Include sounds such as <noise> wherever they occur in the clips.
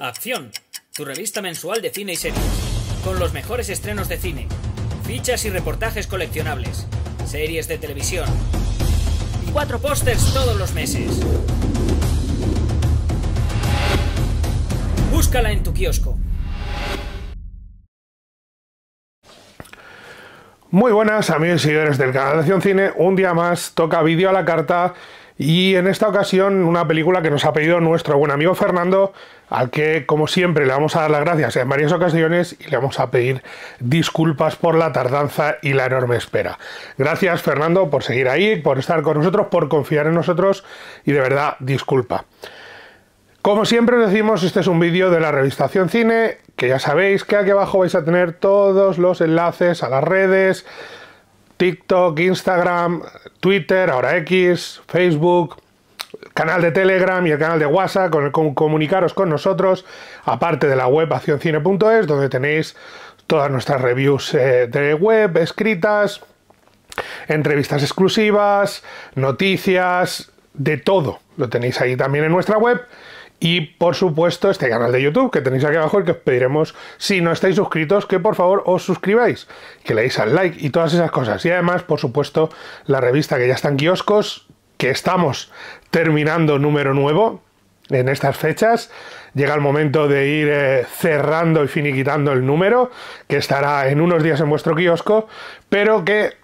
Acción, tu revista mensual de cine y series, con los mejores estrenos de cine, fichas y reportajes coleccionables, series de televisión, y cuatro pósters todos los meses. Búscala en tu kiosco. Muy buenas amigos y seguidores del canal de Acción Cine, un día más toca vídeo a la carta y en esta ocasión una película que nos ha pedido nuestro buen amigo Fernando, al que como siempre le vamos a dar las gracias en varias ocasiones y le vamos a pedir disculpas por la tardanza y la enorme espera. Gracias Fernando por seguir ahí, por estar con nosotros, por confiar en nosotros y de verdad disculpa. Como siempre decimos, este es un vídeo de la revista Cine, que ya sabéis que aquí abajo vais a tener todos los enlaces a las redes, TikTok, Instagram, Twitter, ahora X, Facebook, canal de Telegram y el canal de WhatsApp, con, el que comunicaros con nosotros, aparte de la web accioncine.es, donde tenéis todas nuestras reviews eh, de web escritas, entrevistas exclusivas, noticias, de todo. Lo tenéis ahí también en nuestra web y por supuesto este canal de YouTube que tenéis aquí abajo el que os pediremos si no estáis suscritos que por favor os suscribáis, que le deis al like y todas esas cosas. Y además por supuesto la revista que ya está en kioscos, que estamos terminando número nuevo en estas fechas. Llega el momento de ir eh, cerrando y finiquitando el número, que estará en unos días en vuestro kiosco, pero que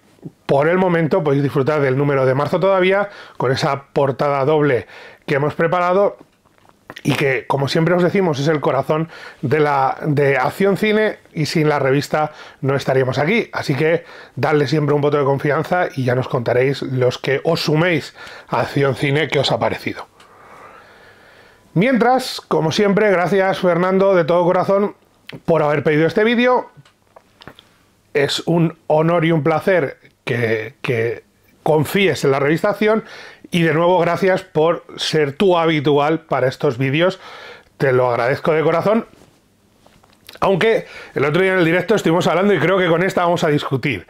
por el momento podéis disfrutar del número de marzo todavía, con esa portada doble que hemos preparado y que, como siempre os decimos, es el corazón de la de Acción Cine y sin la revista no estaríamos aquí. Así que darle siempre un voto de confianza y ya nos contaréis los que os suméis a Acción Cine que os ha parecido. Mientras, como siempre, gracias Fernando de todo corazón por haber pedido este vídeo. Es un honor y un placer que, que confíes en la revista Acción y de nuevo, gracias por ser tu habitual para estos vídeos. Te lo agradezco de corazón. Aunque el otro día en el directo estuvimos hablando y creo que con esta vamos a discutir.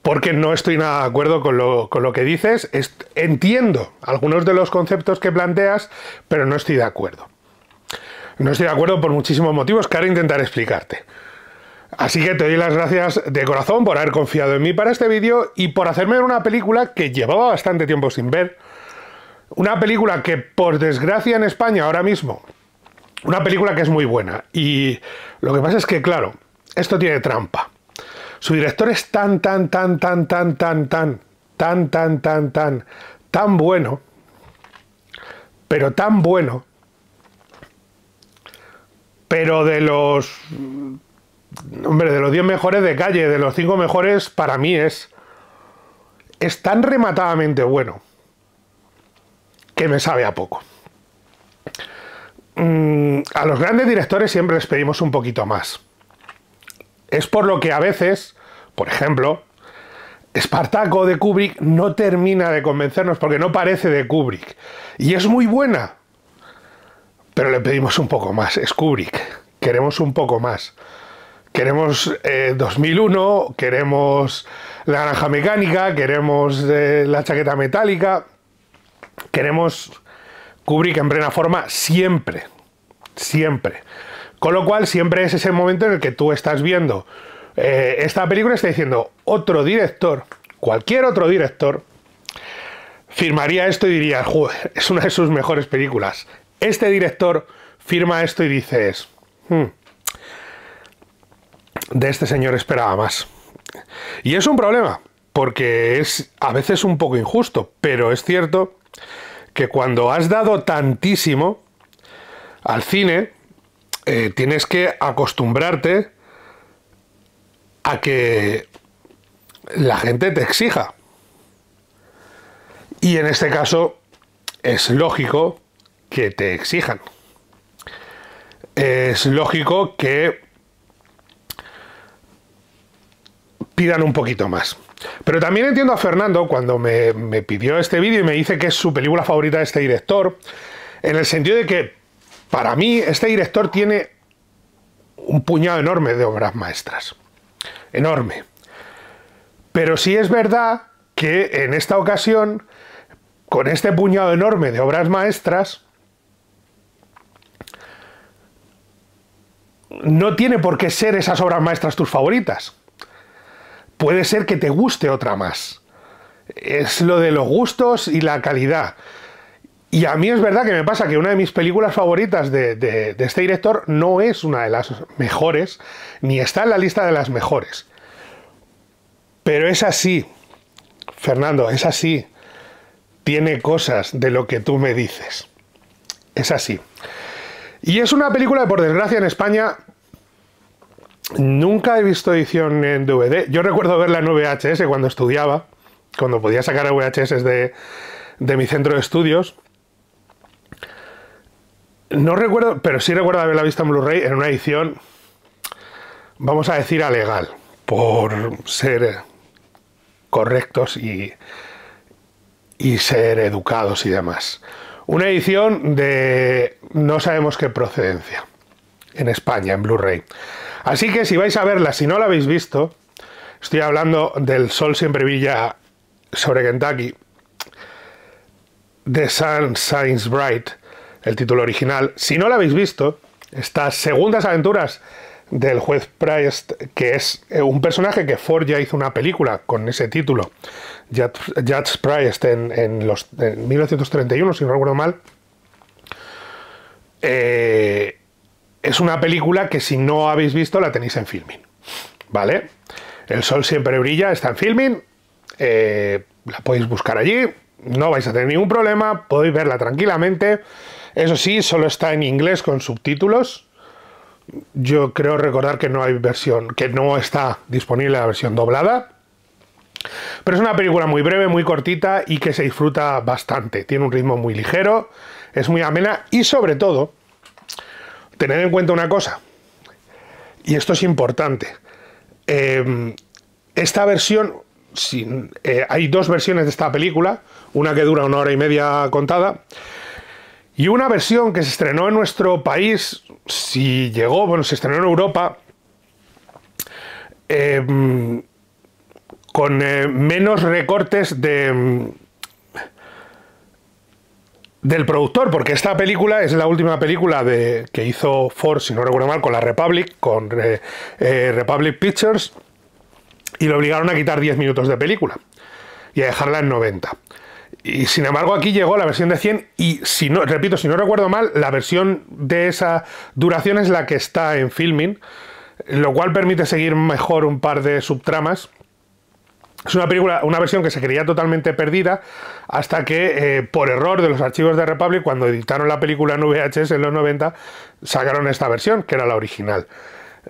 Porque no estoy nada de acuerdo con lo, con lo que dices. Entiendo algunos de los conceptos que planteas, pero no estoy de acuerdo. No estoy de acuerdo por muchísimos motivos que ahora intentaré explicarte. Así que te doy las gracias de corazón por haber confiado en mí para este vídeo y por hacerme una película que llevaba bastante tiempo sin ver una película que, por desgracia, en España ahora mismo, una película que es muy buena. Y lo que pasa es que, claro, esto tiene trampa. Su director es tan, tan, tan, tan, tan, tan, tan, tan, tan, tan, tan, tan bueno, pero tan bueno, pero de los, hombre, de los 10 mejores de calle, de los 5 mejores, para mí es, es tan rematadamente bueno que me sabe a poco. Mm, a los grandes directores siempre les pedimos un poquito más. Es por lo que a veces, por ejemplo, Espartaco de Kubrick no termina de convencernos porque no parece de Kubrick. Y es muy buena. Pero le pedimos un poco más. Es Kubrick. Queremos un poco más. Queremos 2001, eh, queremos la naranja mecánica, queremos eh, la chaqueta metálica queremos Kubrick en plena forma siempre, siempre. Con lo cual siempre es ese momento en el que tú estás viendo eh, esta película está diciendo, otro director, cualquier otro director, firmaría esto y diría, es una de sus mejores películas. Este director firma esto y dices, hmm, de este señor esperaba más. Y es un problema, porque es a veces un poco injusto, pero es cierto que cuando has dado tantísimo al cine, eh, tienes que acostumbrarte a que la gente te exija. Y en este caso es lógico que te exijan. Es lógico que pidan un poquito más. Pero también entiendo a Fernando cuando me, pidió este vídeo y me dice que es su película favorita de este director, en el sentido de que para mí este director tiene un puñado enorme de obras maestras. Enorme. Pero sí es verdad que en esta ocasión, con este puñado enorme de obras maestras, no tiene por qué ser esas obras maestras tus favoritas puede ser que te guste otra más. Es lo de los gustos y la calidad. Y a mí es verdad que me pasa que una de mis películas favoritas de, este director no es una de las mejores, ni está en la lista de las mejores. Pero es así, Fernando, es así. Tiene cosas de lo que tú me dices. Es así. Y es una película por desgracia en España Nunca he visto edición en DVD. Yo recuerdo verla en VHS cuando estudiaba, cuando podía sacar VHS de, mi centro de estudios. No recuerdo, pero sí recuerdo haberla visto en Blu-ray en una edición, vamos a decir, alegal, por ser correctos y, y ser educados y demás. Una edición de no sabemos qué procedencia, en España, en Blu-ray. Así que si vais a verla, si no la habéis visto, estoy hablando del Sol Siempre Villa sobre Kentucky, The Sun Shines Bright, el título original. Si no la habéis visto, estas segundas aventuras del juez Priest, que es eh, un personaje que Ford ya hizo una película con ese título, Judge Priest, en, en, los, 1931, si no recuerdo mal. Eh, es una película que si no habéis visto la tenéis en filming. ¿Vale? El sol siempre brilla, está en filming. Eh, la podéis buscar allí. No vais a tener ningún problema. Podéis verla tranquilamente. Eso sí, solo está en inglés con subtítulos. Yo creo recordar que no hay versión, que no está disponible la versión doblada. Pero es una película muy breve, muy cortita y que se disfruta bastante. Tiene un ritmo muy ligero, es muy amena y sobre todo, Tened en cuenta una cosa, y esto es importante. Em, esta versión, eh, hay dos versiones de esta película, una que dura una hora y media contada, y una versión que se estrenó en nuestro país, si llegó, bueno, se estrenó en Europa, em, con eh, menos recortes de del productor, porque esta película es la última película de, que hizo Ford, si no recuerdo mal, con la Republic, con eh, eh, Republic Pictures, y lo obligaron a quitar 10 minutos de película y a dejarla en 90. Y sin embargo aquí llegó la versión de 100 y si no, repito, si no recuerdo mal, la versión de esa duración es la que está en filming, lo cual permite seguir mejor un par de subtramas es una película, una versión que se creía totalmente perdida hasta que, eh, por error de los archivos de Republic, cuando editaron la película en VHS en los 90, sacaron esta versión, que era la original.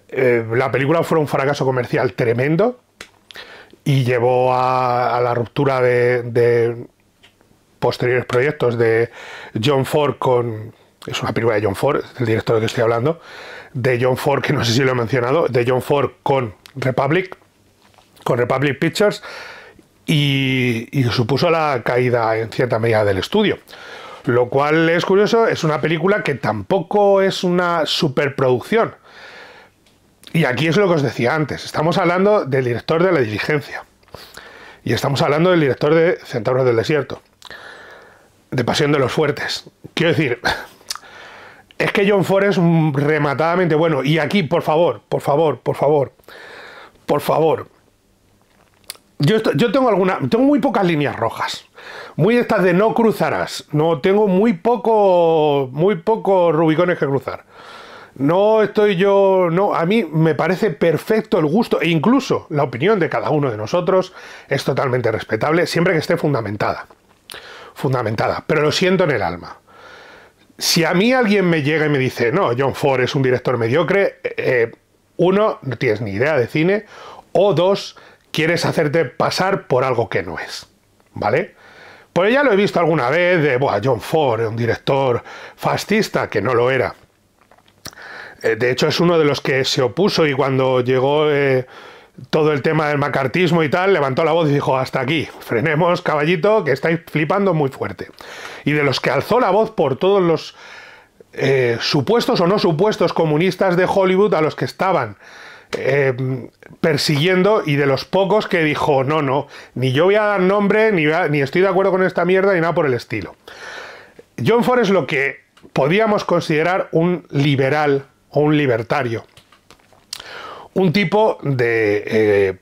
Eh, la película fue un fracaso comercial tremendo y llevó a, la ruptura de, de posteriores proyectos de John Ford con, es una película de John Ford, el director del que estoy hablando, de John Ford, que no sé si lo he mencionado, de John Ford con Republic, con Republic Pictures y, supuso la caída en cierta medida del estudio. Lo cual es curioso, es una película que tampoco es una superproducción. Y aquí es lo que os decía antes, estamos hablando del director de La Diligencia. Y estamos hablando del director de Centauros del Desierto, de Pasión de los Fuertes. Quiero decir, <laughs> es que John Ford es rematadamente bueno. Y aquí, por favor, por favor, por favor, por favor, yo, tengo alguna, tengo muy pocas líneas rojas. Muy estas de no cruzarás. No tengo muy poco, muy pocos rubicones que cruzar. No estoy yo, no, a mí me parece perfecto el gusto e incluso la opinión de cada uno de nosotros es totalmente respetable siempre que esté fundamentada. Fundamentada, pero lo siento en el alma. Si a mí alguien me llega y me dice, no, John Ford es un director mediocre, eh, eh, uno, no tienes ni idea de cine, o dos, quieres hacerte pasar por algo que no es, ¿vale? Por pues ya lo he visto alguna vez de John Ford, un director fascista, que no lo era. Eh, de hecho, es uno de los que se opuso y cuando llegó eh, todo el tema del macartismo y tal, levantó la voz y dijo, hasta aquí, frenemos, caballito, que estáis flipando muy fuerte. Y de los que alzó la voz por todos los eh, supuestos o no supuestos comunistas de Hollywood a los que estaban Em, persiguiendo y de los pocos que dijo, no, no, ni yo voy a dar nombre, ni, estoy de acuerdo con esta mierda, ni nada por el estilo. John Ford es lo que podíamos considerar un liberal o un libertario. Un tipo de eh,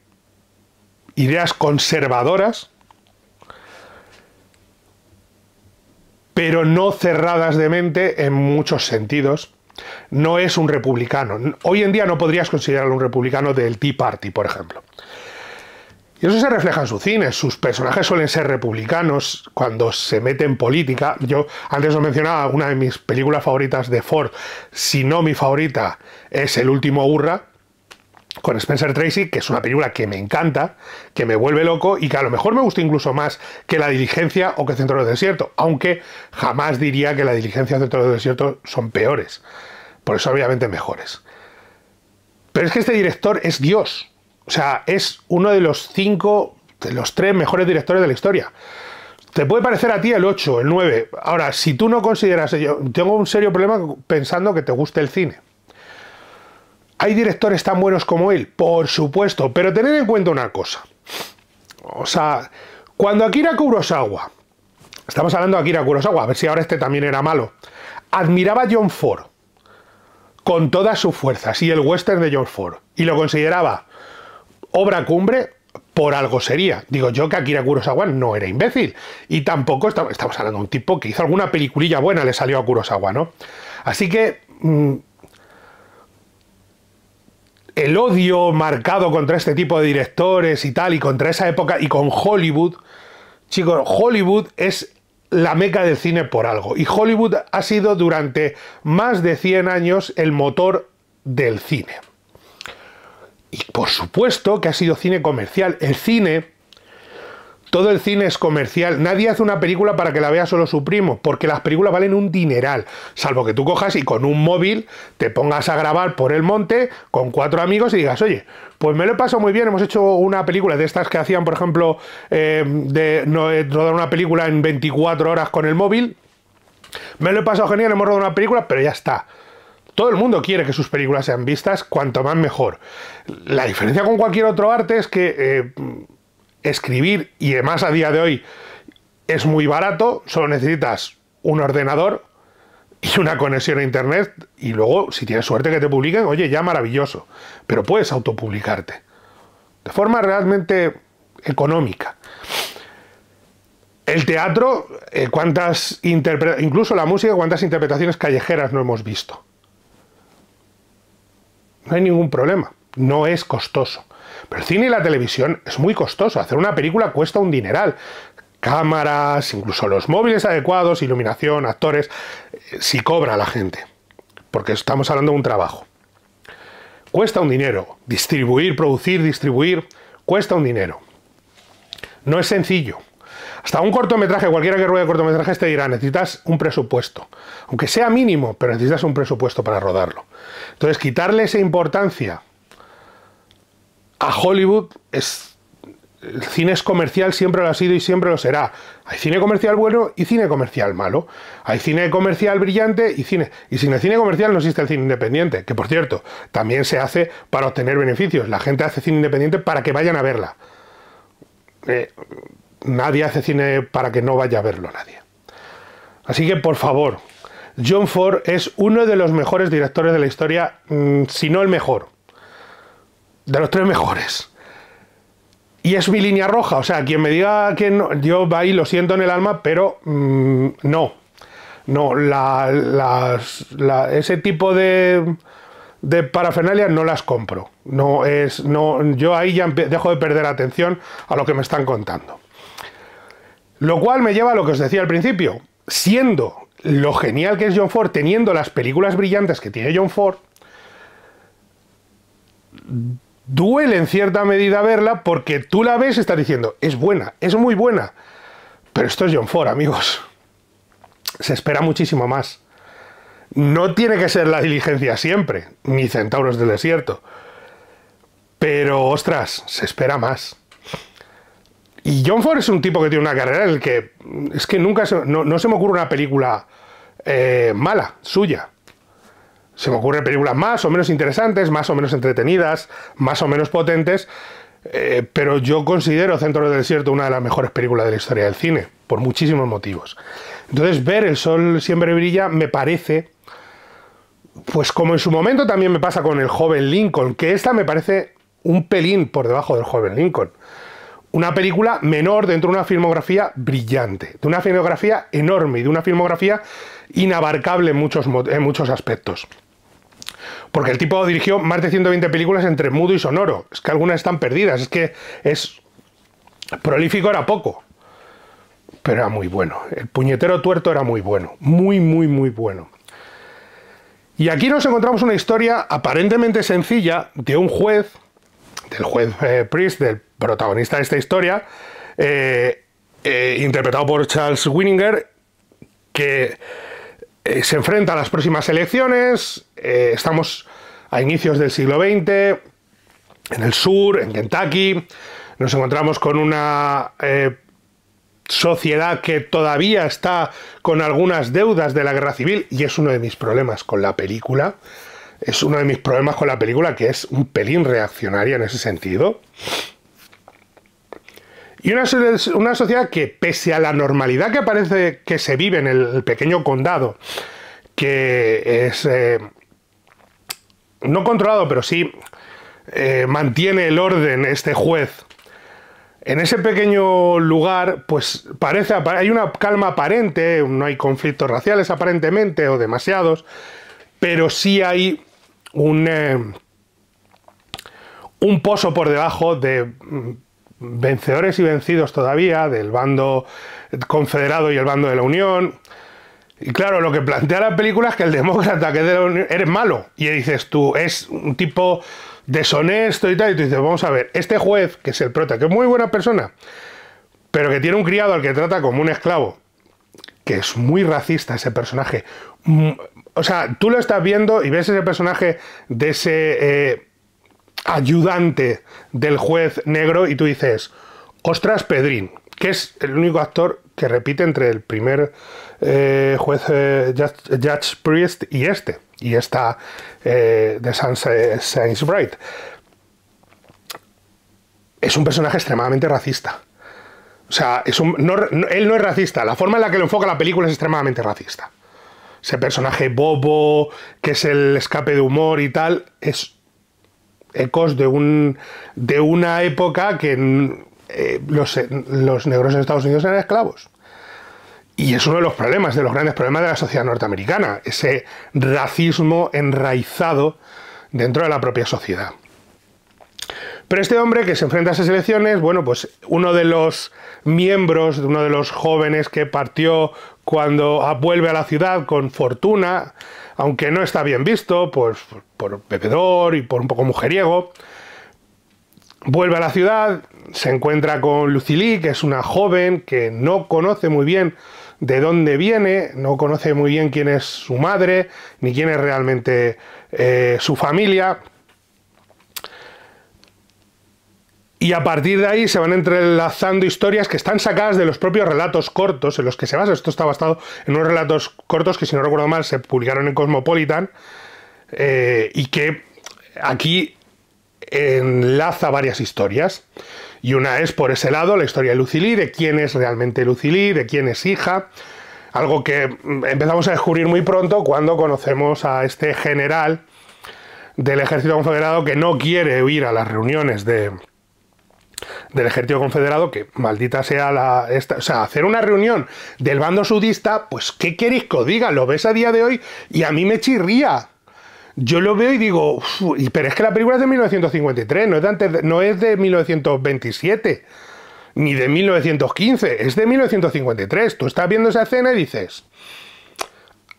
ideas conservadoras, pero no cerradas de mente en muchos sentidos no es un republicano. Hoy en día no podrías considerarlo un republicano del Tea Party, por ejemplo. Y eso se refleja en su cine. Sus personajes suelen ser republicanos cuando se meten en política. Yo antes os mencionaba una de mis películas favoritas de Ford, si no mi favorita, es El último Hurra, con Spencer Tracy, que es una película que me encanta, que me vuelve loco y que a lo mejor me gusta incluso más que La Diligencia o que Centro del Desierto, aunque jamás diría que La Diligencia o Centro del Desierto son peores, por eso obviamente mejores. Pero es que este director es Dios, o sea, es uno de los cinco, de los tres mejores directores de la historia. Te puede parecer a ti el 8, el 9. Ahora, si tú no consideras, yo tengo un serio problema pensando que te guste el cine. ¿Hay directores tan buenos como él? Por supuesto, pero tened en cuenta una cosa. O sea, cuando Akira Kurosawa, estamos hablando de Akira Kurosawa, a ver si ahora este también era malo, admiraba a John Ford con todas sus fuerzas y el western de John Ford y lo consideraba obra cumbre, por algo sería. Digo yo que Akira Kurosawa no era imbécil. Y tampoco estamos, hablando de un tipo que hizo alguna peliculilla buena, le salió a Kurosawa, ¿no? Así que mm, el odio marcado contra este tipo de directores y tal, y contra esa época, y con Hollywood. Chicos, Hollywood es la meca del cine por algo. Y Hollywood ha sido durante más de 100 años el motor del cine. Y por supuesto que ha sido cine comercial. El cine todo el cine es comercial. Nadie hace una película para que la vea solo su primo, porque las películas valen un dineral. Salvo que tú cojas y con un móvil te pongas a grabar por el monte con cuatro amigos y digas, oye, pues me lo he pasado muy bien. Hemos hecho una película de estas que hacían, por ejemplo, eh, de no, eh, rodar una película en 24 horas con el móvil. Me lo he pasado genial, hemos rodado una película, pero ya está. Todo el mundo quiere que sus películas sean vistas, cuanto más mejor. La diferencia con cualquier otro arte es que eh, escribir y además a día de hoy es muy barato, solo necesitas un ordenador y una conexión a internet y luego si tienes suerte que te publiquen, oye, ya maravilloso, pero puedes autopublicarte de forma realmente económica. El teatro, eh, cuántas incluso la música, cuántas interpretaciones callejeras no hemos visto. No hay ningún problema no es costoso. Pero el cine y la televisión es muy costoso. Hacer una película cuesta un dineral. Cámaras, incluso los móviles adecuados, iluminación, actores, eh, si cobra la gente. Porque estamos hablando de un trabajo. Cuesta un dinero. Distribuir, producir, distribuir, cuesta un dinero. No es sencillo. Hasta un cortometraje, cualquiera que ruede cortometrajes te dirá, necesitas un presupuesto. Aunque sea mínimo, pero necesitas un presupuesto para rodarlo. Entonces, quitarle esa importancia a Hollywood es el cine es comercial, siempre lo ha sido y siempre lo será. Hay cine comercial bueno y cine comercial malo. Hay cine comercial brillante y cine. Y sin el cine comercial no existe el cine independiente, que por cierto, también se hace para obtener beneficios. La gente hace cine independiente para que vayan a verla. Eh, nadie hace cine para que no vaya a verlo nadie. Así que por favor, John Ford es uno de los mejores directores de la historia, mm, si no el mejor de los tres mejores. Y es mi línea roja, o sea, quien me diga que no, yo va ahí, lo siento en el alma, pero mm, no. No, ese tipo de, de parafernalia, no las compro. No es, no, yo ahí ya dejo de perder atención a lo que me están contando. Lo cual me lleva a lo que os decía al principio. Siendo lo genial que es John Ford, teniendo las películas brillantes que tiene John Ford, duele en cierta medida verla porque tú la ves y estás diciendo, es buena, es muy buena. Pero esto es John Ford, amigos. Se espera muchísimo más. No tiene que ser la diligencia siempre, ni Centauros del Desierto. Pero, ostras, se espera más. Y John Ford es un tipo que tiene una carrera en el que es que nunca se, no, se me ocurre una película eh, mala, suya. Se me ocurren películas más o menos interesantes, más o menos entretenidas, más o menos potentes, eh, pero yo considero Centro del Desierto una de las mejores películas de la historia del cine, por muchísimos motivos. Entonces, ver El Sol siempre brilla me parece, pues como en su momento también me pasa con El Joven Lincoln, que esta me parece un pelín por debajo del Joven Lincoln. Una película menor dentro de una filmografía brillante, de una filmografía enorme y de una filmografía inabarcable muchos, en muchos aspectos. Porque el tipo dirigió más de 120 películas entre mudo y sonoro. Es que algunas están perdidas. Es que es. Prolífico era poco. Pero era muy bueno. El puñetero tuerto era muy bueno. Muy, muy, muy bueno. Y aquí nos encontramos una historia aparentemente sencilla de un juez, del juez eh, Priest, del protagonista de esta historia, eh, eh, interpretado por Charles Winninger, que eh, se enfrenta a las próximas elecciones, eh, estamos a inicios del siglo XX, en el sur, en Kentucky, nos encontramos con una eh, sociedad que todavía está con algunas deudas de la guerra civil y es uno de mis problemas con la película. Es uno de mis problemas con la película que es un pelín reaccionaria en ese sentido. Y una, sociedad que, pese a la normalidad que parece que se vive en el pequeño condado, que es eh, no controlado, pero sí eh, mantiene el orden este juez. En ese pequeño lugar, pues parece hay una calma aparente, no hay conflictos raciales aparentemente o demasiados, pero sí hay un eh, un pozo por debajo de mm, vencedores y vencidos todavía del bando confederado y el bando de la Unión. Y claro, lo que plantea la película es que el demócrata que es de la Unión eres malo. Y dices tú, es un tipo deshonesto y tal. Y tú dices, vamos a ver, este juez, que es el prota, que es muy buena persona, pero que tiene un criado al que trata como un esclavo, que es muy racista ese personaje. Mm, o sea, tú lo estás viendo y ves ese personaje de ese... Eh, ayudante del juez negro y tú dices, ostras, Pedrín, que es el único actor que repite entre el primer eh, juez eh, Judge, Priest y este, y esta eh, de Sans, Saints Bright. Es un personaje extremadamente racista. O sea, es él no es racista. La forma en la que lo enfoca la película es extremadamente racista. Ese personaje bobo, que es el escape de humor y tal, es ecos de, un, de una época que mm, eh, los, los negros en Estados Unidos eran esclavos. Y es uno de los problemas, de los grandes problemas de la sociedad norteamericana, ese racismo enraizado dentro de la propia sociedad. Pero este hombre que se enfrenta a esas elecciones, bueno, pues uno de los miembros, uno de los jóvenes que partió cuando vuelve a la ciudad con fortuna, aunque no está bien visto, pues por bebedor y por un poco mujeriego. Vuelve a la ciudad, se encuentra con Lucilí, que es una joven que no conoce muy bien de dónde viene, no conoce muy bien quién es su madre, ni quién es realmente eh, su familia. Y a partir de ahí se van entrelazando historias que están sacadas de los propios relatos cortos en los que se basa. Esto está basado en unos relatos cortos que, si no recuerdo mal, se publicaron en Cosmopolitan eh, y que aquí enlaza varias historias. Y una es por ese lado la historia de Lucilí, de quién es realmente Lucilí, de quién es hija. Algo que mm, empezamos a descubrir muy pronto cuando conocemos a este general del ejército confederado que no quiere huir a las reuniones de, del ejército confederado, que maldita sea la... Esta, o sea, hacer una reunión del bando sudista, pues ¿qué queréis que os diga? Lo ves a día de hoy y a mí me chirría. Yo lo veo y digo, pero es que la película es de 1953, no es de, antes no es de 1927, ni de 1915, es de 1953. Tú estás viendo esa escena y dices,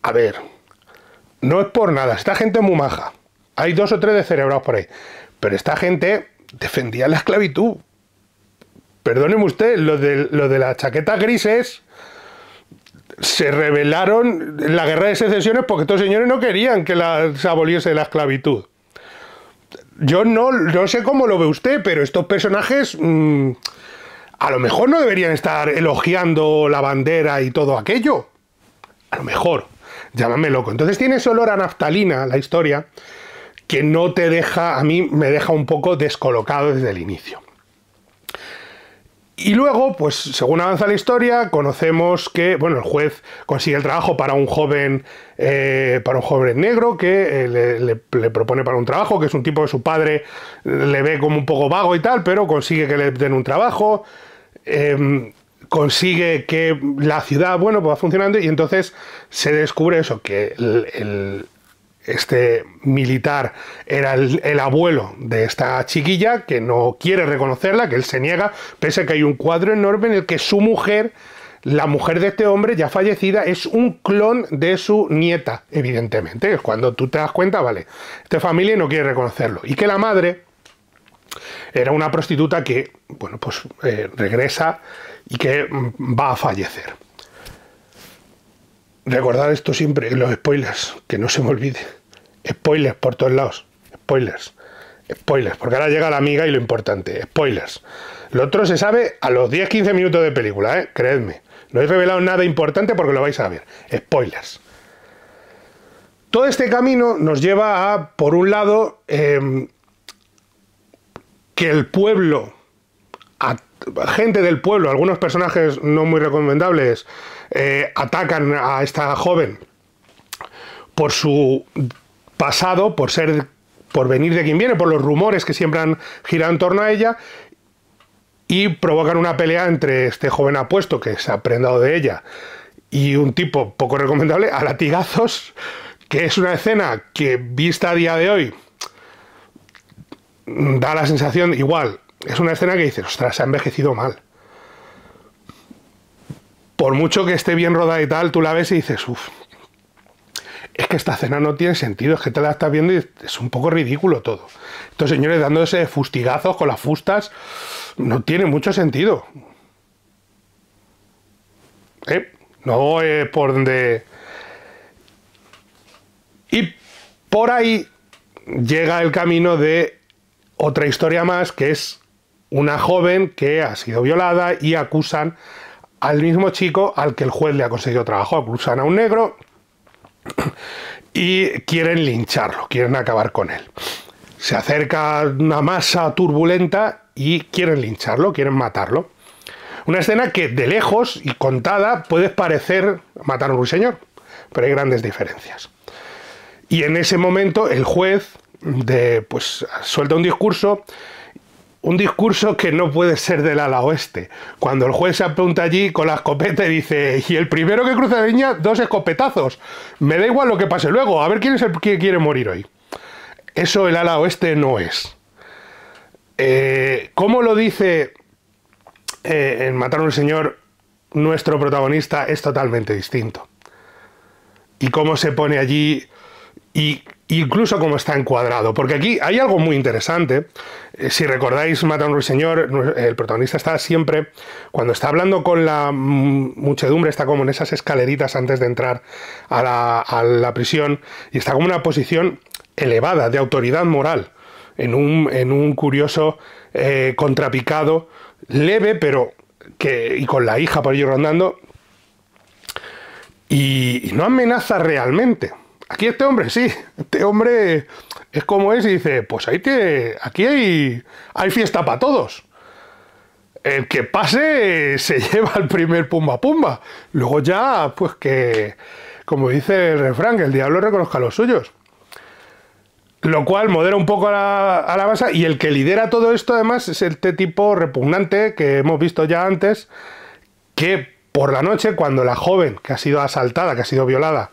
a ver, no es por nada, esta gente es muy maja. Hay dos o tres de cerebros por ahí. Pero esta gente defendía la esclavitud perdóneme usted, lo de, las chaquetas grises se rebelaron en la guerra de secesiones porque estos señores no querían que se aboliese la esclavitud. Yo no, no, sé cómo lo ve usted, pero estos personajes mm, a lo mejor no deberían estar elogiando la bandera y todo aquello. A lo mejor, llámame loco. Entonces tiene ese olor a naftalina la historia que no te deja, a mí me deja un poco descolocado desde el inicio. Y luego, pues según avanza la historia, conocemos que, bueno, el juez consigue el trabajo para un joven, eh, para un joven negro que eh, le, propone para un trabajo, que es un tipo de su padre le ve como un poco vago y tal, pero consigue que le den un trabajo, em, consigue que la ciudad, bueno, pues, va funcionando y entonces se descubre eso, que el, este militar era el, abuelo de esta chiquilla, que no quiere reconocerla, que él se niega, pese a que hay un cuadro enorme en el que su mujer, la mujer de este hombre ya fallecida, es un clon de su nieta, evidentemente. Es cuando tú te das cuenta, vale, esta familia no quiere reconocerlo. Y que la madre era una prostituta que, bueno, pues eh, regresa y que va a fallecer. Recordar esto siempre, los spoilers, que no se me olvide. Spoilers por todos lados. Spoilers. Spoilers, porque ahora llega la amiga y lo importante. Spoilers. Lo otro se sabe a los 10-15 minutos de película, ¿eh? Creedme. No he revelado nada importante porque lo vais a ver. Spoilers. Todo este camino nos lleva a, por un lado, em, que el pueblo, gente del pueblo, algunos personajes no muy recomendables, eh, atacan a esta joven por su pasado, por ser, por venir de quien viene, por los rumores que siempre han girado en torno a ella y provocan una pelea entre este joven apuesto que se ha prendado de ella y un tipo poco recomendable a latigazos, que es una escena que vista a día de hoy da la sensación igual, es una escena que dices, ostras, se ha envejecido mal por mucho que esté bien rodada y tal, tú la ves y dices, uff, es que esta cena no tiene sentido, es que te la estás viendo y es un poco ridículo todo. Estos señores dándose fustigazos con las fustas, no tiene mucho sentido. ¿Eh? No es por donde... Y por ahí llega el camino de otra historia más, que es una joven que ha sido violada y acusan al mismo chico al que el juez le ha conseguido trabajo, acusan a un negro y quieren lincharlo, quieren acabar con él. Se acerca una masa turbulenta y quieren lincharlo, quieren matarlo. Una escena que de lejos y contada puede parecer matar a un señor pero hay grandes diferencias. Y en ese momento el juez de, pues, suelta un discurso un discurso que no puede ser del ala oeste. Cuando el juez se apunta allí con la escopeta y dice, y el primero que cruza la línea, dos escopetazos. Me da igual lo que pase luego, a ver quién es el que quiere morir hoy. Eso el ala oeste no es. Eh, ¿Cómo lo dice eh, en matar a un Señor nuestro protagonista es totalmente distinto. Y cómo se pone allí y incluso como está encuadrado. Porque aquí hay algo muy interesante. Eh, si recordáis, Mata a el protagonista está siempre, cuando está hablando con la mm, muchedumbre, está como en esas escaleritas antes de entrar a la, prisión, y está como en una posición elevada, de autoridad moral, en un, en un curioso eh, contrapicado, leve, pero que, y con la hija por ello rondando, y no amenaza realmente aquí este hombre, sí, este hombre es como es y dice, pues ahí que, aquí hay, hay fiesta para todos. El que pase se <laughs> lleva el primer pumba pumba. Luego ya, pues que, como dice el refrán, el diablo reconozca los suyos. Lo cual modera un poco a la, a la masa y el que lidera todo esto además es este tipo repugnante que hemos visto ya antes, que por la noche, cuando la joven que ha sido asaltada, que ha sido violada,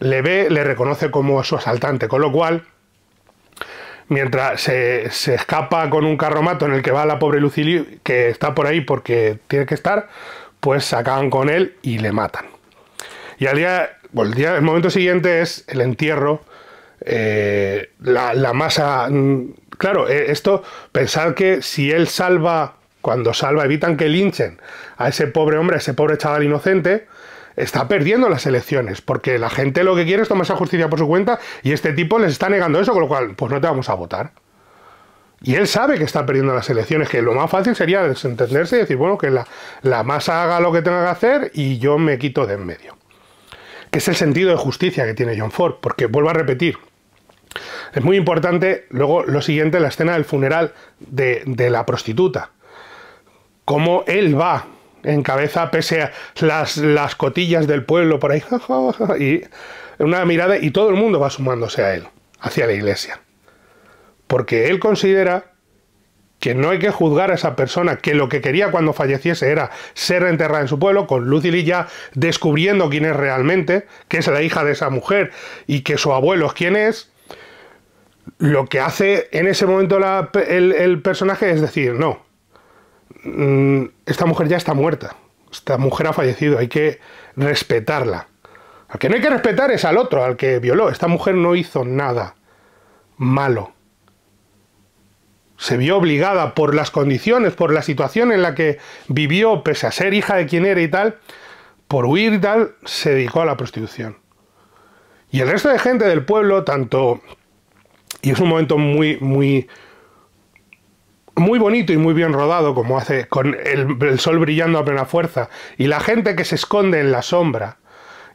le ve, le reconoce como su asaltante, con lo cual, mientras se, escapa con un carromato en el que va la pobre Lucili, que está por ahí porque tiene que estar, pues se acaban con él y le matan. Y al día, bueno, el, momento siguiente es el entierro, eh, la, la, masa... Mm, claro, eh, esto, pensar que si él salva, cuando salva, evitan que linchen a ese pobre hombre, a ese pobre chaval inocente, está perdiendo las elecciones, porque la gente lo que quiere es tomarse justicia por su cuenta y este tipo les está negando eso, con lo cual, pues no te vamos a votar. Y él sabe que está perdiendo las elecciones, que lo más fácil sería desentenderse y decir, bueno, que la, masa haga lo que tenga que hacer y yo me quito de en medio. Que es el sentido de justicia que tiene John Ford, porque vuelvo a repetir, es muy importante luego lo siguiente, la escena del funeral de, de la prostituta. Cómo él va en cabeza, pese a las, cotillas del pueblo por ahí, <laughs> y una mirada, y todo el mundo va sumándose a él, hacia la iglesia. Porque él considera que no hay que juzgar a esa persona, que lo que quería cuando falleciese era ser enterrada en su pueblo, con Luz Lilla descubriendo quién es realmente, que es la hija de esa mujer y que su abuelo es quién es, lo que hace en ese momento el personaje es decir, no, Mm, esta mujer ya está muerta, esta mujer ha fallecido, hay que respetarla. Al que no hay que respetar es al otro, al que violó. Esta mujer no hizo nada malo. Se vio obligada por las condiciones, por la situación en la que vivió, pese a ser hija de quien era y tal, por huir y tal, se dedicó a la prostitución. Y el resto de gente del pueblo, tanto... Y es un momento muy, muy, muy bonito y muy bien rodado, como hace con el, sol brillando a plena fuerza, y la gente que se esconde en la sombra,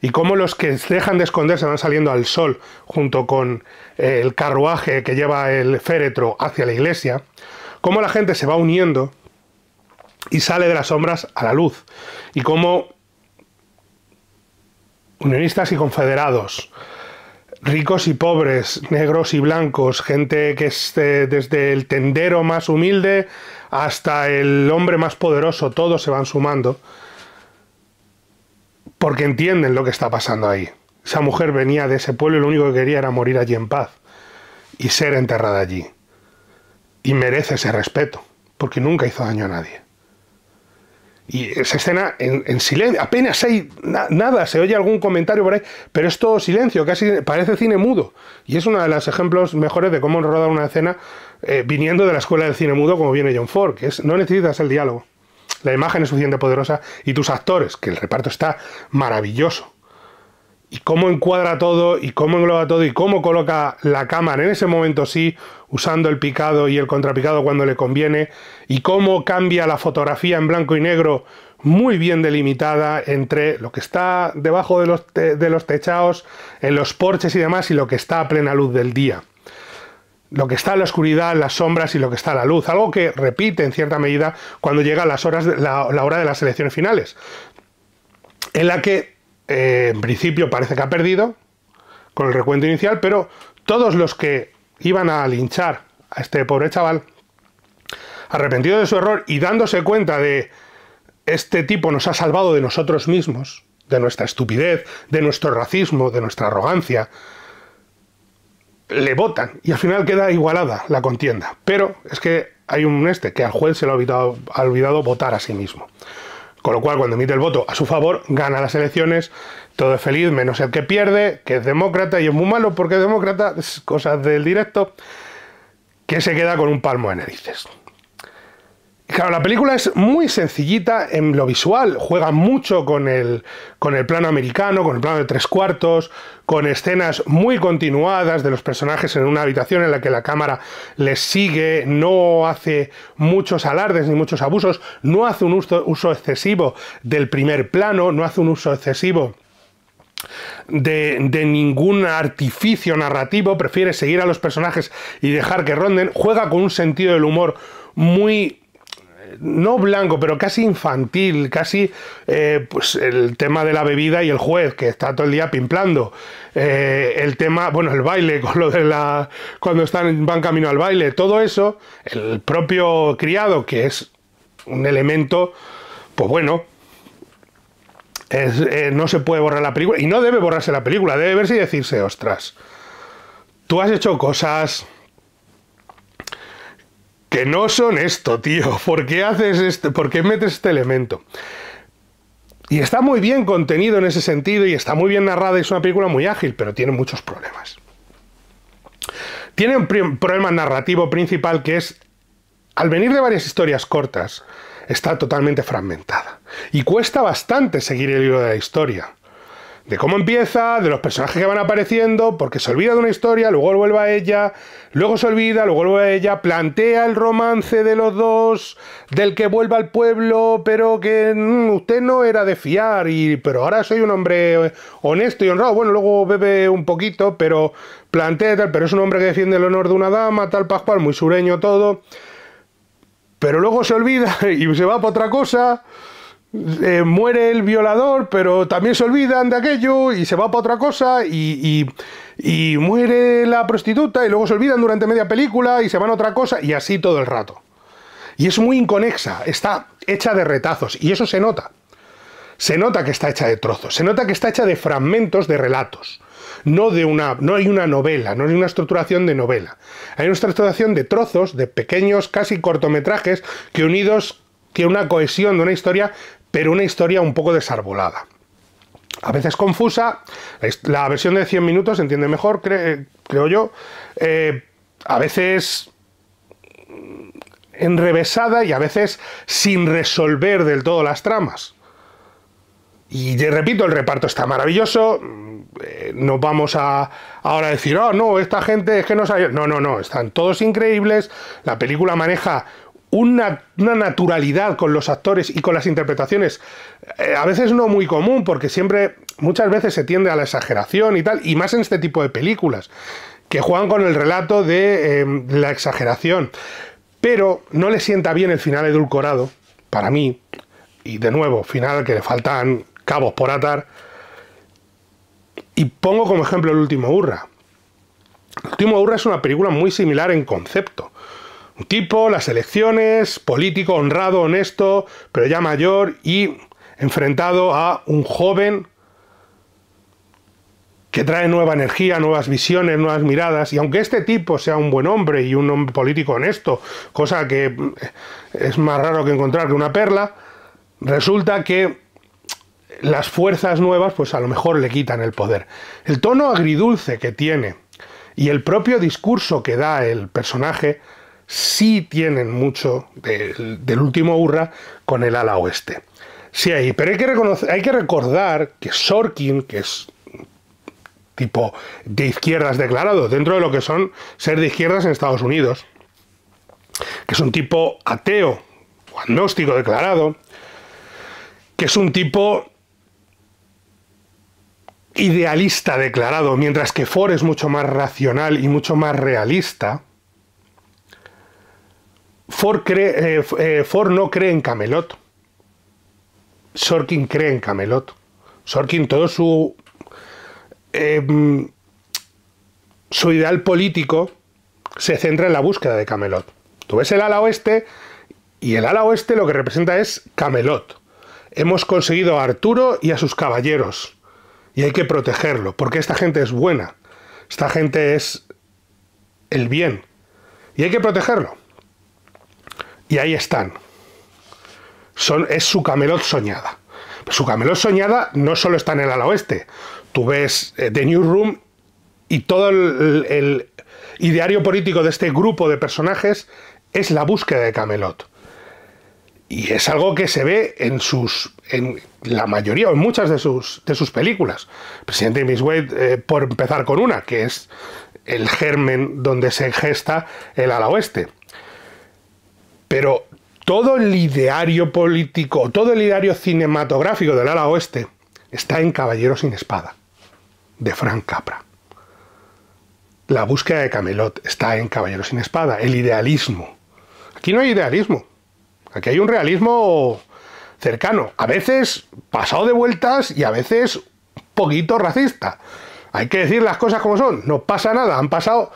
y cómo los que dejan de esconderse van saliendo al sol junto con eh, el carruaje que lleva el féretro hacia la iglesia, cómo la gente se va uniendo y sale de las sombras a la luz, y cómo unionistas y confederados, ricos y pobres, negros y blancos, gente que es desde el tendero más humilde hasta el hombre más poderoso, todos se van sumando. Porque entienden lo que está pasando ahí. Esa mujer venía de ese pueblo y lo único que quería era morir allí en paz y ser enterrada allí. Y merece ese respeto, porque nunca hizo daño a nadie y esa escena en, silencio, apenas hay nada, se oye algún comentario por ahí, pero es todo silencio, casi parece cine mudo. Y es uno de los ejemplos mejores de cómo rodar una escena eh, viniendo de la escuela del cine mudo como viene John Ford, que es no necesitas el diálogo. La imagen es suficiente poderosa y tus actores, que el reparto está maravilloso y cómo encuadra todo y cómo engloba todo y cómo coloca la cámara en ese momento sí, usando el picado y el contrapicado cuando le conviene, y cómo cambia la fotografía en blanco y negro muy bien delimitada entre lo que está debajo de los, de los techados, en los porches y demás, y lo que está a plena luz del día. Lo que está en la oscuridad, las sombras y lo que está a la luz. Algo que repite en cierta medida cuando llega las horas la, la hora de las elecciones finales. En la que eh, en principio parece que ha perdido con el recuento inicial, pero todos los que iban a linchar a este pobre chaval, arrepentido de su error y dándose cuenta de este tipo nos ha salvado de nosotros mismos, de nuestra estupidez, de nuestro racismo, de nuestra arrogancia, le votan y al final queda igualada la contienda. Pero es que hay un este que al juez se le ha olvidado votar a sí mismo. Con lo cual, cuando emite el voto a su favor, gana las elecciones, todo es feliz, menos el que pierde, que es demócrata y es muy malo porque es demócrata, cosas del directo, que se queda con un palmo de narices. Claro, la película es muy sencillita en lo visual, juega mucho con el, con el plano americano, con el plano de tres cuartos, con escenas muy continuadas de los personajes en una habitación en la que la cámara les sigue, no hace muchos alardes ni muchos abusos, no hace un uso, excesivo del primer plano, no hace un uso excesivo de, de, ningún artificio narrativo, prefiere seguir a los personajes y dejar que ronden, juega con un sentido del humor muy no blanco, pero casi infantil, casi eh, pues el tema de la bebida y el juez que está todo el día pimplando. Eh, el tema, bueno, el baile, <laughs> con lo de la. cuando están, van camino al baile, todo eso, el propio criado, que es un elemento, pues bueno. Eh, no se puede borrar la película y no debe borrarse la película, debe verse y decirse, ostras, tú has hecho cosas que no son esto, tío. <laughs> ¿Por qué haces esto? ¿Por qué metes este elemento? Y está muy bien contenido en ese sentido y está muy bien narrada es una película muy ágil, pero tiene muchos problemas. Tiene un problema narrativo principal que es, al venir de varias historias cortas, está totalmente fragmentada. Y cuesta bastante seguir el libro de la historia de cómo empieza, de los personajes que van apareciendo, porque se olvida de una historia, luego vuelve a ella, luego se olvida, luego vuelve a ella, plantea el romance de los dos, del que vuelva al pueblo, pero que mm, usted no era de fiar, y, pero ahora soy un hombre honesto y honrado. Bueno, luego bebe un poquito, pero plantea tal, pero es un hombre que defiende el honor de una dama, tal Pascual, muy sureño todo. Pero luego se olvida <laughs> y se va para otra cosa. Eh, muere el violador, pero también se olvidan de aquello y se va para otra cosa y, muere la prostituta y luego se olvidan durante media película y se van a otra cosa y así todo el rato. Y es muy inconexa, está hecha de retazos y eso se nota. Se nota que está hecha de trozos, se nota que está hecha de fragmentos de relatos. No, de una, no hay una novela, no hay una estructuración de novela. Hay una estructuración de trozos, de pequeños, casi cortometrajes, que unidos Que una cohesión de una historia pero una historia un poco desarbolada. A veces confusa, la versión de 100 minutos se entiende mejor, eh, creo yo. Eh, a veces enrevesada y a veces sin resolver del todo las tramas. Y repito, el reparto está maravilloso. Mm, eh, no vamos a ahora decir, oh no, esta gente es que no sabe. No, no, no, están todos increíbles. La película maneja una, naturalidad con los actores y con las interpretaciones, eh, a veces no muy común, porque siempre, muchas veces se tiende a la exageración y tal, y más en este tipo de películas, que juegan con el relato de em, la exageración. Pero no le sienta bien el final edulcorado, para mí, y de nuevo, final que le faltan cabos por atar. Y pongo como ejemplo el último hurra. El último hurra es una película muy similar en concepto un tipo, las elecciones, político, honrado, honesto, pero ya mayor y enfrentado a un joven que trae nueva energía, nuevas visiones, nuevas miradas, y aunque este tipo sea un buen hombre y un hombre político honesto, cosa que eh, es más raro que encontrar que una perla, resulta que las fuerzas nuevas pues a lo mejor le quitan el poder. El tono agridulce que tiene y el propio discurso que da el personaje sí tienen mucho del último hurra con el ala oeste. Sí hay, pero hay que, hay que recordar que Sorkin, que es tipo de izquierdas declarado, dentro de lo que son ser de izquierdas en Estados Unidos, que es un tipo ateo o agnóstico declarado, que es un tipo idealista declarado, mientras que Ford es mucho más racional y mucho más realista, eh, eh, Ford, no cree en Camelot. Sorkin cree en Camelot. Sorkin todo su em, su ideal político se centra en la búsqueda de Camelot. Tú ves el ala oeste y el ala oeste lo que representa es Camelot. Hemos conseguido a Arturo y a sus caballeros y hay que protegerlo porque esta gente es buena, esta gente es el bien y hay que protegerlo. Y ahí están. es su Camelot soñada. Su Camelot soñada no solo está en el ala oeste. Tú ves eh, The New Room y todo el, ideario político de este grupo de personajes es la búsqueda de Camelot. Y es algo que se ve en sus. en la mayoría o en muchas de sus, películas. Presidente Miss Wade, eh, por empezar con una, que es el germen donde se gesta el ala oeste. Pero todo el ideario político, todo el ideario cinematográfico del ala oeste está en Caballero sin espada, de Frank Capra. La búsqueda de Camelot está en Caballero sin espada, el idealismo. Aquí no hay idealismo, aquí hay un realismo cercano, a veces pasado de vueltas y a veces poquito racista. Hay que decir las cosas como son, no pasa nada, han pasado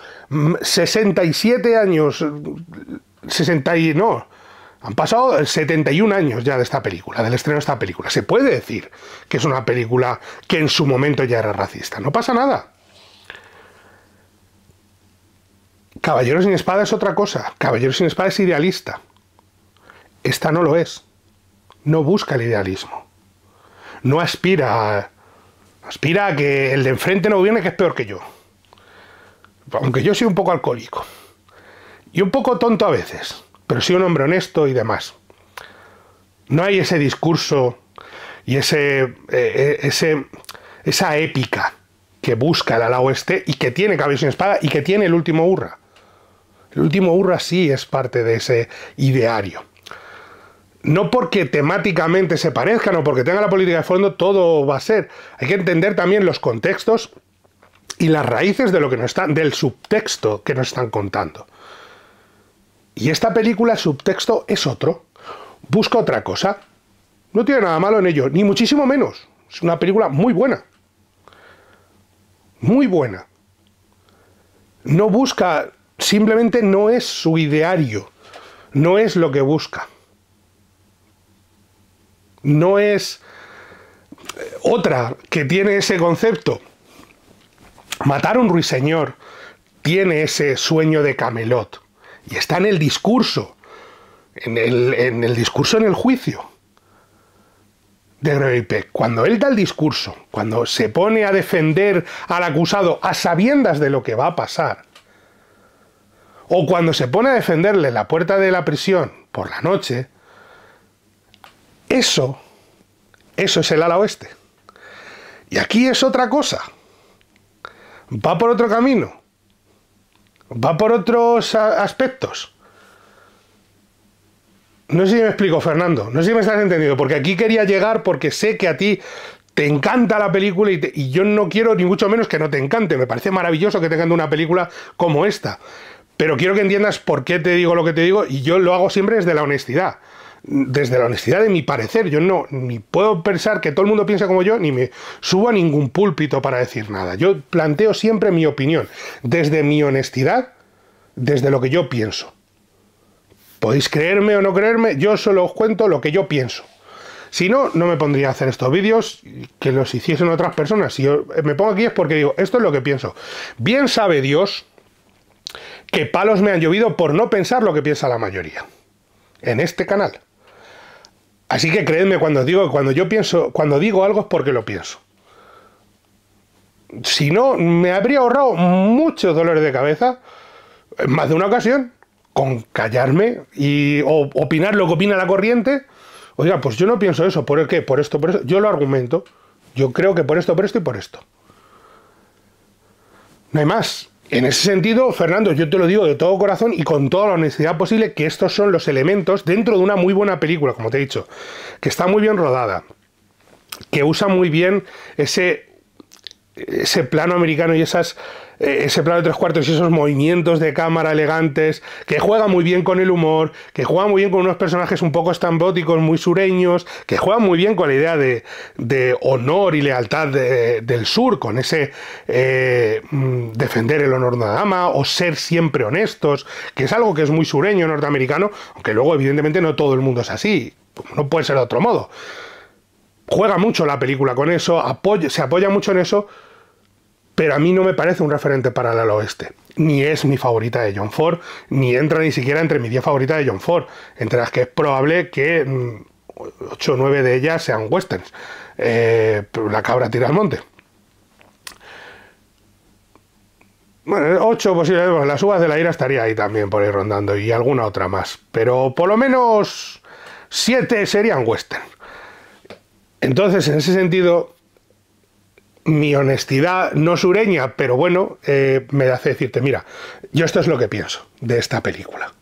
67 mm, años 60 y... no, han pasado 71 años ya de esta película, del estreno de esta película. Se puede decir que es una película que en su momento ya era racista. No pasa nada. Caballero sin espada es otra cosa. Caballero sin espada es idealista. Esta no lo es. No busca el idealismo. No aspira a... Aspira a que el de enfrente no viene que es peor que yo. Aunque yo soy un poco alcohólico y un poco tonto a veces, pero sí un hombre honesto y demás. No hay ese discurso y ese, eh, eh, esa épica que busca el ala oeste y que tiene cabello sin espada y que tiene el último hurra. El último hurra sí es parte de ese ideario. No porque temáticamente se parezcan o porque tenga la política de fondo, todo va a ser. Hay que entender también los contextos y las raíces de lo que nos están, del subtexto que nos están contando. Y esta película, subtexto es otro. Busca otra cosa. No tiene nada malo en ello, ni muchísimo menos. Es una película muy buena. Muy buena. No busca, simplemente no es su ideario. No es lo que busca. No es eh, otra que tiene ese concepto. Matar a un ruiseñor tiene ese sueño de Camelot y está en el discurso, en el, discurso en el juicio de Peck. Cuando él da el discurso, cuando se pone a defender al acusado a sabiendas de lo que va a pasar, o cuando se pone a defenderle la puerta de la prisión por la noche, eso, eso es el ala oeste. Y aquí es otra cosa. Va por otro camino va por otros aspectos. No sé si me explico, Fernando, no sé si me estás entendiendo, porque aquí quería llegar porque sé que a ti te encanta la película y, y yo no quiero ni mucho menos que no te encante, me parece maravilloso que tengan una película como esta, pero quiero que entiendas por qué te digo lo que te digo y yo lo hago siempre desde la honestidad desde la honestidad de mi parecer, yo no, ni puedo pensar que todo el mundo piensa como yo, ni me subo a ningún púlpito para decir nada. Yo planteo siempre mi opinión, desde mi honestidad, desde lo que yo pienso. Podéis creerme o no creerme, yo solo os cuento lo que yo pienso. Si no, no me pondría a hacer estos vídeos que los hiciesen otras personas. Si yo me pongo aquí es porque digo, esto es lo que pienso. Bien sabe Dios que palos me han llovido por no pensar lo que piensa la mayoría. En este canal. Así que creedme cuando digo, cuando yo pienso, cuando digo algo es porque lo pienso. Si no, me habría ahorrado muchos dolores de cabeza, en más de una ocasión, con callarme y opinar lo que opina la corriente. Oiga, pues yo no pienso eso, ¿por qué? Por esto, por eso? Yo lo argumento. Yo creo que por esto, por esto y por esto. No hay más. En ese sentido, Fernando, yo te lo digo de todo corazón y con toda la honestidad posible que estos son los elementos dentro de una muy buena película, como te he dicho, que está muy bien rodada, que usa muy bien ese, ese plano americano y esas eh, ese plano de tres cuartos y esos movimientos de cámara elegantes, que juega muy bien con el humor, que juega muy bien con unos personajes un poco estambóticos, muy sureños, que juega muy bien con la idea de, de honor y lealtad del sur, con ese eh, mm, defender el honor de una dama o ser siempre honestos, que es algo que es muy sureño norteamericano, aunque luego evidentemente no todo el mundo es así, no puede ser de otro modo. Juega mucho la película con eso, se apoya mucho en eso, pero a mí no me parece un referente para el oeste. Ni es mi favorita de John Ford, ni entra ni siquiera entre mi 10 favoritas de John Ford, entre las que es probable que 8 mm, o 9 de ellas sean westerns. Eh, la cabra tira al monte. Bueno, 8 las uvas de la ira estaría ahí también por ir rondando y alguna otra más, pero por lo menos 7 serían westerns. Entonces, en ese sentido, mi honestidad no sureña, pero bueno, eh, me hace decirte, mira, yo esto es lo que pienso de esta película.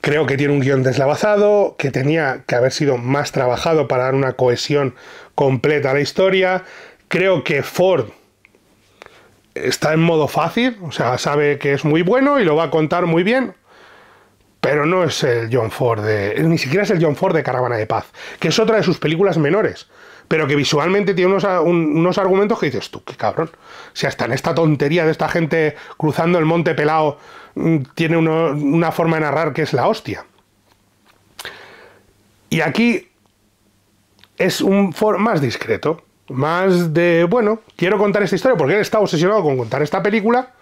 Creo que tiene un guión deslavazado, que tenía que haber sido más trabajado para dar una cohesión completa a la historia. Creo que Ford está en modo fácil, o sea, sabe que es muy bueno y lo va a contar muy bien, pero no es el John Ford ni siquiera es el John Ford de Caravana de Paz, que es otra de sus películas menores pero que visualmente tiene unos, argumentos que dices tú, qué cabrón. Si hasta en esta tontería de esta gente cruzando el monte pelado mm, tiene una forma de narrar que es la hostia. Y aquí es un for más discreto, más de, bueno, quiero contar esta historia porque él está obsesionado con contar esta película,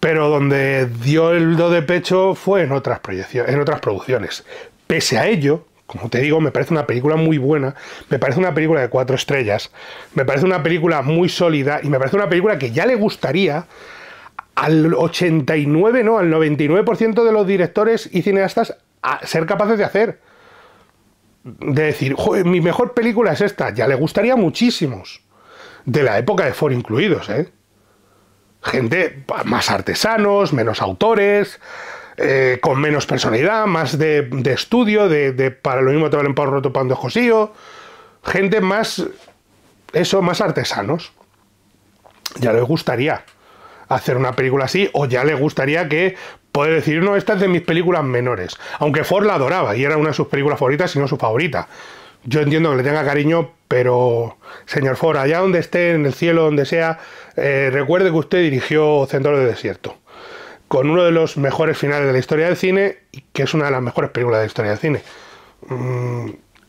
pero donde dio el do de pecho fue en otras, proyecciones, en otras producciones. Pese a ello, como te digo, me parece una película muy buena, me parece una película de cuatro estrellas, me parece una película muy sólida y me parece una película que ya le gustaría al 89, no, al 99% de los directores y cineastas ser capaces de hacer. De decir, Joder, mi mejor película es esta, ya le gustaría muchísimos. De la época de Ford incluidos, ¿eh? Gente más artesanos, menos autores, eh, con menos personalidad, más de, estudio, de, para lo mismo te valen para roto pan de josío, gente más, eso, más artesanos. Ya les gustaría hacer una película así, o ya le gustaría que puede decir, no, esta es de mis películas menores. Aunque Ford la adoraba y era una de sus películas favoritas, sino su favorita. Yo entiendo que le tenga cariño, pero señor Ford, allá donde esté, en el cielo, donde sea, eh, recuerde que usted dirigió Centro de Desierto con uno de los mejores finales de la historia del cine que es una de las mejores películas de la historia del cine.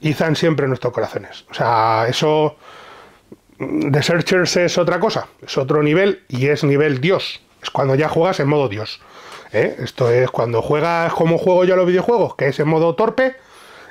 Izan mm, siempre en nuestros corazones. O sea, eso... Mm, The Searchers es otra cosa, es otro nivel y es nivel Dios. Es cuando ya juegas en modo Dios. ¿eh? Esto es cuando juegas como juego yo los videojuegos, que es en modo torpe.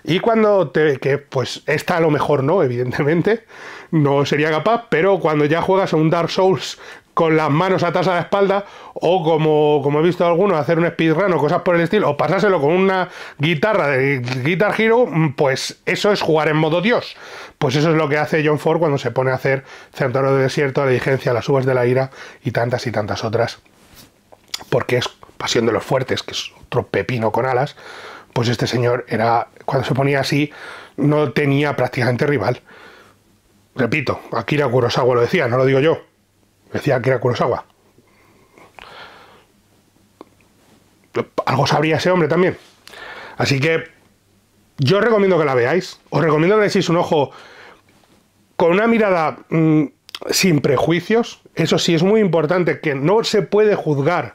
Y cuando te, que pues está a lo mejor no, evidentemente, no sería capaz, pero cuando ya juegas a un Dark Souls con las manos atadas a la espalda, o como, como he visto algunos, hacer un speedrun o cosas por el estilo, o pasárselo con una guitarra de Guitar Hero, mm, pues eso es jugar en modo Dios. Pues eso es lo que hace John Ford cuando se pone a hacer Centauro de Desierto, La Diligencia, Las Uvas de la Ira y tantas y tantas otras. Porque es Pasión de los Fuertes, que es otro pepino con alas. Pues este señor era, cuando se ponía así, no tenía prácticamente rival. Repito, Akira Kurosawa lo decía, no lo digo yo. Decía que era Kurosawa. Algo sabría ese hombre también. Así que yo os recomiendo que la veáis. Os recomiendo que le echéis un ojo con una mirada mm, sin prejuicios. Eso sí, es muy importante que no se puede juzgar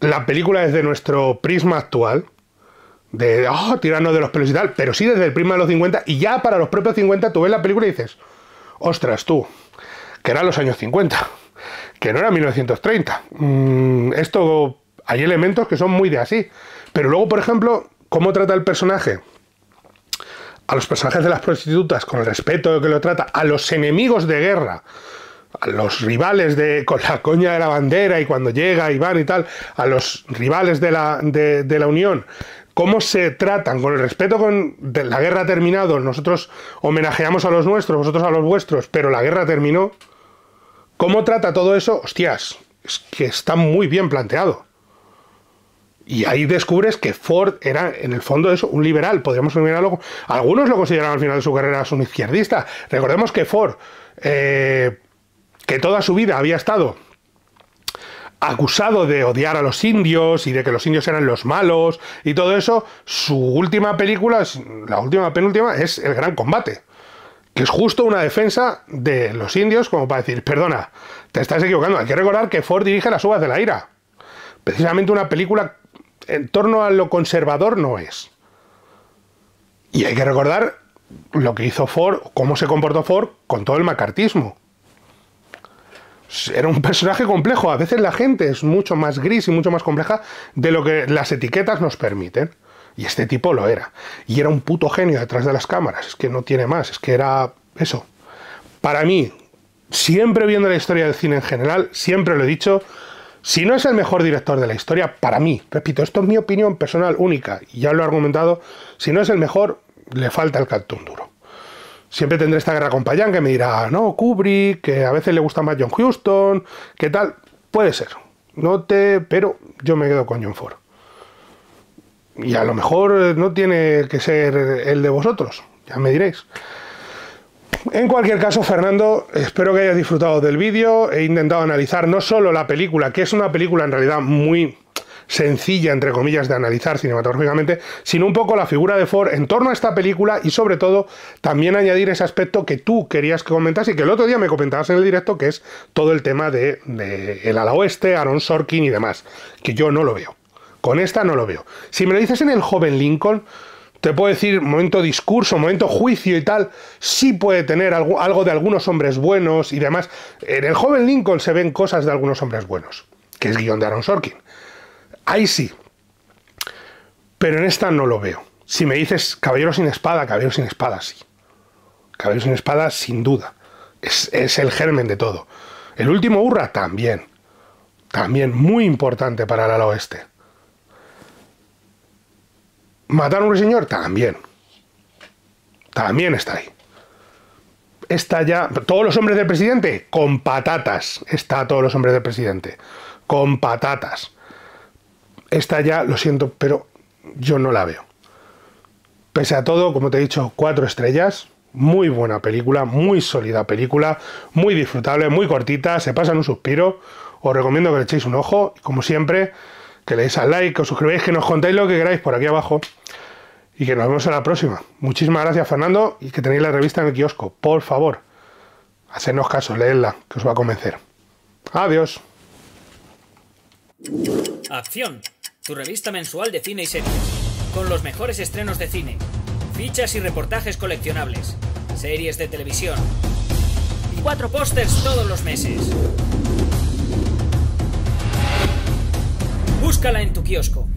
la película desde nuestro prisma actual. De, oh, tirarnos de los pelos y tal. Pero sí desde el prisma de los 50. Y ya para los propios 50 tú ves la película y dices, ostras tú, que eran los años 50, que no era 1930. Mm, esto, hay elementos que son muy de así. Pero luego, por ejemplo, ¿cómo trata el personaje? A los personajes de las prostitutas, con el respeto que lo trata, a los enemigos de guerra, a los rivales de con la coña de la bandera y cuando llega y van y tal, a los rivales de la, Unión, cómo se tratan, con el respeto con de la guerra ha terminado, nosotros homenajeamos a los nuestros, vosotros a los vuestros, pero la guerra terminó. ¿Cómo trata todo eso? Hostias, es que está muy bien planteado. Y ahí descubres que Ford era, en el fondo, eso, un liberal. Podríamos mirarlo. Algunos lo consideran, al final de su carrera un izquierdista. Recordemos que Ford, eh, que toda su vida había estado acusado de odiar a los indios y de que los indios eran los malos y todo eso, su última película, la última penúltima, es El Gran Combate que es justo una defensa de los indios como para decir, perdona, te estás equivocando. Hay que recordar que Ford dirige Las Uvas de la Ira. Precisamente una película en torno a lo conservador no es. Y hay que recordar lo que hizo Ford, cómo se comportó Ford con todo el macartismo. Era un personaje complejo. A veces la gente es mucho más gris y mucho más compleja de lo que las etiquetas nos permiten. Y este tipo lo era. Y era un puto genio detrás de las cámaras. Es que no tiene más. Es que era eso. Para mí, siempre viendo la historia del cine en general, siempre lo he dicho, si no es el mejor director de la historia, para mí, repito, esto es mi opinión personal única, y ya lo he argumentado, si no es el mejor, le falta el cartón duro. Siempre tendré esta guerra con Payán que me dirá, no, Kubrick, que a veces le gusta más John Houston, ¿qué tal? Puede ser, no te, pero yo me quedo con John Ford y a lo mejor eh, no tiene que ser el de vosotros, ya me diréis. En cualquier caso, Fernando, espero que hayas disfrutado del vídeo. He intentado analizar no solo la película, que es una película en realidad muy sencilla, entre comillas, de analizar cinematográficamente, sino un poco la figura de Ford en torno a esta película y sobre todo también añadir ese aspecto que tú querías que comentas y que el otro día me comentabas en el directo, que es todo el tema de, de el ala oeste, Aaron Sorkin y demás, que yo no lo veo. Con esta no lo veo. Si me lo dices en el joven Lincoln, te puedo decir momento discurso, momento juicio y tal, sí puede tener algo, de algunos hombres buenos y demás. En el joven Lincoln se ven cosas de algunos hombres buenos, que es guión de Aaron Sorkin. Ahí sí. Pero en esta no lo veo. Si me dices caballero sin espada, caballero sin espada, sí. Caballero sin espada, sin duda. Es, es el germen de todo. El último hurra también. También muy importante para el ala oeste. ¿Matar a un señor? También. También está ahí. Está ya. Todos los hombres del presidente, con patatas. Está todos los hombres del presidente. Con patatas. Está ya, lo siento, pero yo no la veo. Pese a todo, como te he dicho, cuatro estrellas. Muy buena película, muy sólida película, muy disfrutable, muy cortita, se pasa en un suspiro. Os recomiendo que le echéis un ojo. Como siempre, que le al like, que os suscribáis, que nos contáis lo que queráis por aquí abajo y que nos vemos en la próxima. Muchísimas gracias, Fernando, y que tenéis la revista en el kiosco. Por favor, hacednos caso, leedla, que os va a convencer. Adiós. Acción, tu revista mensual de cine y series, con los mejores estrenos de cine, fichas y reportajes coleccionables, series de televisión y cuatro pósters todos los meses. Búscala en tu kiosco.